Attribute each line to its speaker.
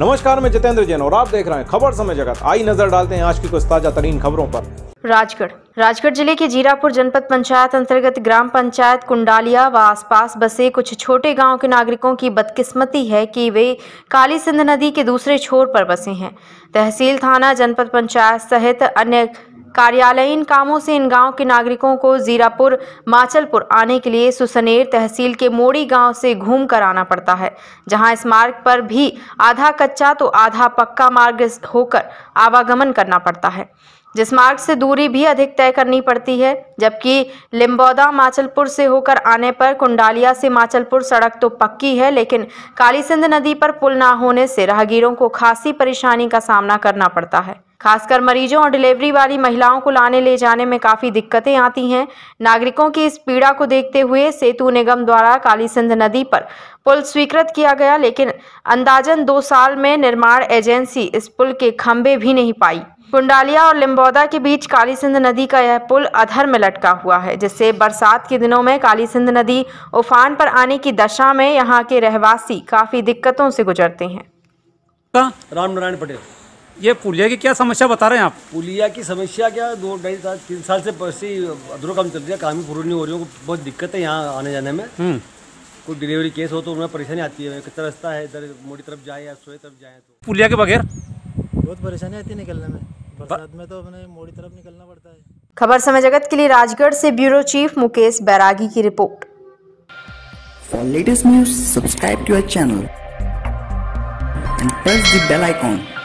Speaker 1: नमस्कार मैं जितेंद्र जैन और आप देख रहे हैं खबर समय जगत आई नजर डालते हैं आज की कुछ ताजा तरीन खबरों पर
Speaker 2: राजगढ़ राजगढ़ जिले के जीरापुर जनपद पंचायत अंतर्गत ग्राम पंचायत कुंडालिया व आसपास बसे कुछ छोटे गांव के नागरिकों की बदकिस्मती है कि वे काली सिंध नदी के दूसरे छोर पर बसे हैं तहसील थाना जनपद पंचायत सहित अन्य कार्यालयीन कामों से इन गांव के नागरिकों को जीरापुर माचलपुर आने के लिए सुसनेर तहसील के मोड़ी गांव से घूम कर आना पड़ता है जहां इस मार्ग पर भी आधा कच्चा तो आधा पक्का मार्ग होकर आवागमन करना पड़ता है जिस मार्ग से दूरी भी अधिक तय करनी पड़ती है जबकि लिम्बौदा माचलपुर से होकर आने पर कुंडालिया से माचलपुर सड़क तो पक्की है लेकिन कालीसिंध नदी पर पुल ना होने से राहगीरों को खासी परेशानी का सामना करना पड़ता है खासकर मरीजों और डिलीवरी वाली महिलाओं को लाने ले जाने में काफ़ी दिक्कतें आती हैं नागरिकों की इस पीड़ा को देखते हुए सेतु निगम द्वारा काली सिंध नदी पर पुल स्वीकृत किया गया लेकिन अंदाजन दो साल में निर्माण एजेंसी इस पुल के खंभे भी नहीं पाई पुंडालिया और लिम्बौदा के बीच काली सिंध नदी का यह पुल अधर में लटका हुआ है जिससे बरसात के दिनों में काली सिंध नदी उफान पर आने की दशा में यहाँ के रहवासी काफ़ी दिक्कतों से गुजरते हैं
Speaker 1: राम नारायण पटेल ये पुलिया की क्या समस्या बता रहे हैं आप पुलिया की समस्या क्या दो ढाई साल तीन साल से अधूरा काम चल रहा है काम ही पूरी नहीं हो रही है बहुत दिक्कत है यहाँ आने जाने में हम्म। कोई डिलीवरी केस हो तो उनमें परेशानी आती है कितना रास्ता है इधर मोड़ी तरफ जाए या सोए तरफ जाए तो पुलिया के बगैर बहुत परेशानी आती है निकलने में बरसात में तो अपने मोड़ी तरफ निकलना
Speaker 2: पड़ता है खबर समय जगत के लिए राजगढ़ से ब्यूरो चीफ मुकेश बैरागी की report for latest news subscribe to our channel
Speaker 1: and press the bell icon